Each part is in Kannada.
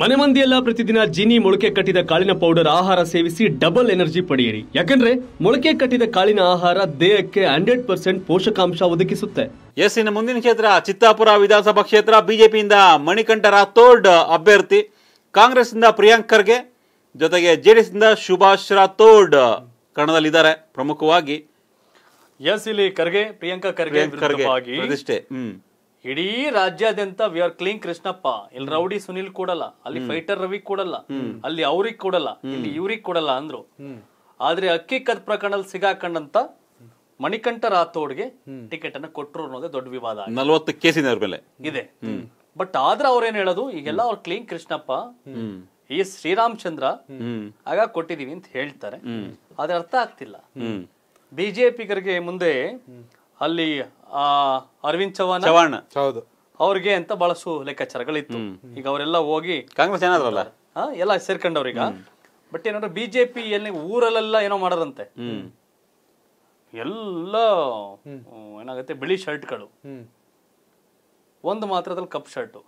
ಮನೆ ಮಂದಿಯೆಲ್ಲ ಪ್ರತಿದಿನ ಜೀನಿ ಮೊಳಕೆ ಕಟ್ಟಿದ ಕಾಳಿನ ಪೌಡರ್ ಆಹಾರ ಸೇವಿಸಿ ಡಬಲ್ ಎನರ್ಜಿ ಪಡೆಯಿರಿ ಯಾಕಂದ್ರೆ ಮೊಳಕೆ ಕಟ್ಟಿದ ಕಾಳಿನ ಆಹಾರ ದೇಹಕ್ಕೆ ಹಂಡ್ರೆಡ್ ಪರ್ಸೆಂಟ್ ಪೋಷಕಾಂಶ ಒದಗಿಸುತ್ತೆ ಎಸ್ ಇನ್ನು ಮುಂದಿನ ಕ್ಷೇತ್ರ ಚಿತ್ತಾಪುರ ವಿಧಾನಸಭಾ ಕ್ಷೇತ್ರ ಬಿಜೆಪಿಯಿಂದ ಮಣಿಕಂಠ ರಾಥೋಡ್ ಅಭ್ಯರ್ಥಿ ಕಾಂಗ್ರೆಸ್ ಇಂದ ಪ್ರಿಯಾಂಕ್ ಖರ್ಗೆ ಜೊತೆಗೆ ಜೆಡಿಎಸ್ ಇಂದ ಸುಭಾಷ್ ರಾಥೋಡ್ ಕಣದಲ್ಲಿದ್ದಾರೆ ಪ್ರಮುಖವಾಗಿ ಎಸ್ ಇಲ್ಲಿ ಖರ್ಗೆ ಪ್ರಿಯಾಂಕಾ ಖರ್ಗೆ ಪ್ರತಿಷ್ಠೆ ಹ್ಮ್ ಇಡೀ ರಾಜ್ಯಾದ್ಯಂತ ವಿ ಆರ್ ಕ್ಲೀನ್ ಕೃಷ್ಣಪ್ಪ ಇಲ್ಲಿ ರೌಡಿ ಸುನಿಲ್ ಕೊಡಲ್ಲ ಅಲ್ಲಿ ಫೈಟರ್ ರವಿ ಕೊಡಲ್ಲ ಅಲ್ಲಿ ಅವ್ರಿಗೆ ಕೊಡಲ್ಲ ಇಲ್ಲಿ ಇವ್ರಿಗೆ ಕೊಡಲ್ಲ ಅಂದ್ರು ಆದ್ರೆ ಅಕ್ಕಿ ಕದ್ ಪ್ರಕರಣ ಸಿಗಾಕಂಡಂತ ಮಣಿಕಂಠ ರಾಥೋಡ್ಗೆ ಟಿಕೆಟ್ ಅನ್ನ ಕೊಟ್ಟರು ಅನ್ನೋದೇ ದೊಡ್ಡ ವಿವಾದ ನಲ್ವತ್ತು ಮೇಲೆ ಇದೆ ಬಟ್ ಆದ್ರ ಅವ್ರೇನ್ ಹೇಳೋದು ಈಗೆಲ್ಲ ಅವ್ರ ಕ್ಲೀನ್ ಕೃಷ್ಣಪ್ಪ ಈ ಶ್ರೀರಾಮಚಂದ್ರ ಆಗ ಕೊಟ್ಟಿದೀವಿ ಅಂತ ಹೇಳ್ತಾರೆ ಅದ್ರ ಅರ್ಥ ಆಗ್ತಿಲ್ಲ ಬಿಜೆಪಿಗರಿಗೆ ಮುಂದೆ ಅಲ್ಲಿ ಅರವಿಂದ್ ಚವಾಣ್ ಚವಾಣ್ ಹೌದು ಅವ್ರಿಗೆ ಅಂತ ಬಹಳಷ್ಟು ಲೆಕ್ಕಾಚಾರಗಳಿತ್ತು ಈಗ ಅವರೆಲ್ಲ ಹೋಗಿ ಕಾಂಗ್ರೆಸ್ ಏನಾದ್ರಲ್ಲ ಎಲ್ಲ ಸೇರ್ಕೊಂಡವ್ರೀಗ ಬಟ್ ಏನಂದ್ರೆ ಬಿಜೆಪಿ ಎಲ್ಲಿ ಊರಲ್ಲೆಲ್ಲ ಏನೋ ಮಾಡದಂತೆ ಎಲ್ಲ ಏನಾಗುತ್ತೆ ಬಿಳಿ ಶರ್ಟ್ಗಳು ಒಂದು ಮಾತ್ರದಲ್ಲಿ ಕಪ್ ಶರ್ಟ್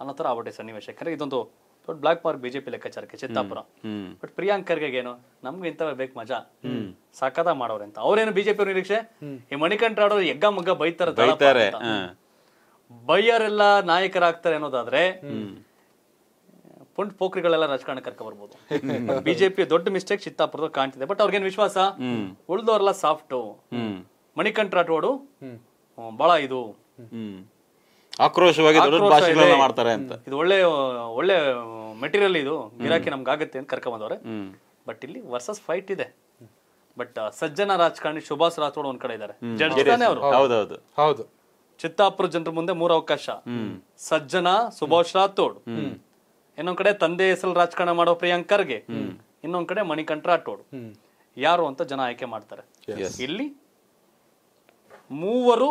ಅನ್ನೋ ಥರ ಆಗ್ಬಿಟ್ಟೆ ಸನ್ನಿವೇಶ ಯಾಕಂದ್ರೆ ಇದೊಂದು ದೊಡ್ಡ ಬ್ಲಾಕ್ ಮಾರ್ಕ್ ಬಿಜೆಪಿ ಲೆಕ್ಕಾಚಾರಕ್ಕೆ ಚಿತ್ತಾಪುರ ಬಟ್ ಪ್ರಿಯಾಂಕರ್ಗೆ ಏನು ನಮ್ಗೆ ಇಂಥವೇ ಬೇಕು ಮಜಾ ಸಖತ ಮಾಡೋರೆ ಅಂತ ಅವ್ರೇನು ಬಿಜೆಪಿ ನಿರೀಕ್ಷೆ ಈ ಮಣಿಕಂಠ ಆಡೋರು ಎಗ್ಗ ಮಗ್ಗ ಬೈತಾರ ಬೈಯರೆಲ್ಲ ನಾಯಕರಾಗ್ತಾರೆ ಅನ್ನೋದಾದ್ರೆ ಪುಂಡ್ ಪೋಖ್ರಿಗಳೆಲ್ಲ ರಾಜಕಾರಣ ಕರ್ಕ ಬರ್ಬೋದು ಬಿಜೆಪಿ ದೊಡ್ಡ ಮಿಸ್ಟೇಕ್ ಚಿತ್ತಾಪುರದ ಕಾಣ್ತಿದೆ ಬಟ್ ಅವ್ರಿಗೇನ್ ವಿಶ್ವಾಸ ಉಳ್ದವ್ರೆಲ್ಲ ಸಾಫ್ಟ್ ಮಣಿಕಂಠ ರಾಠೋಡು ಬಹಳ ಇದು ಆಕ್ರೋಶವಾಗಿ ಮಾಡ್ತಾರೆ ಅಂತ ಇದು ಒಳ್ಳೆ ಒಳ್ಳೆ ಮೆಟೀರಿಯಲ್ ಇದು ಗಿರಾಕಿ ನಮ್ಗಾಗತ್ತೆ ಆಗುತ್ತೆ ಅಂತ ಕರ್ಕೊಂಡ್ ಬಂದವ್ರೆ ಬಟ್ ಇಲ್ಲಿ ವರ್ಸಸ್ ಫೈಟ್ ಇದೆ ಬಟ್ ಸಜ್ಜನ ರಾಜಕಾರಣಿ ಸುಭಾಷ್ ರಾಥೋಡ್ ಒಂದ್ ಕಡೆ ಇದ್ದಾರೆ ಚಿತ್ತಾಪುರ ಜನರ ಮುಂದೆ ಮೂರು ಅವಕಾಶ ಸಜ್ಜನ ಸುಭಾಷ್ ರಾಥೋಡ್ ಇನ್ನೊಂದ್ ಕಡೆ ತಂದೆ ಹೆಸರು ರಾಜಕಾರಣ ಮಾಡೋ ಪ್ರಿಯಾಂಕರ್ಗೆ ಇನ್ನೊಂದ್ ಕಡೆ ಮಣಿಕಂಠ ರಾಥೋಡ್ ಯಾರು ಅಂತ ಜನ ಆಯ್ಕೆ ಮಾಡ್ತಾರೆ ಇಲ್ಲಿ ಮೂವರು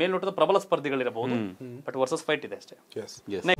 ಮೇಲ್ನೋಟದ ಪ್ರಬಲ ಸ್ಪರ್ಧಿಗಳಿರಬಹುದು ಬಟ್ ವರ್ಸಸ್ ಫೈಟ್ ಇದೆ ಅಷ್ಟೇ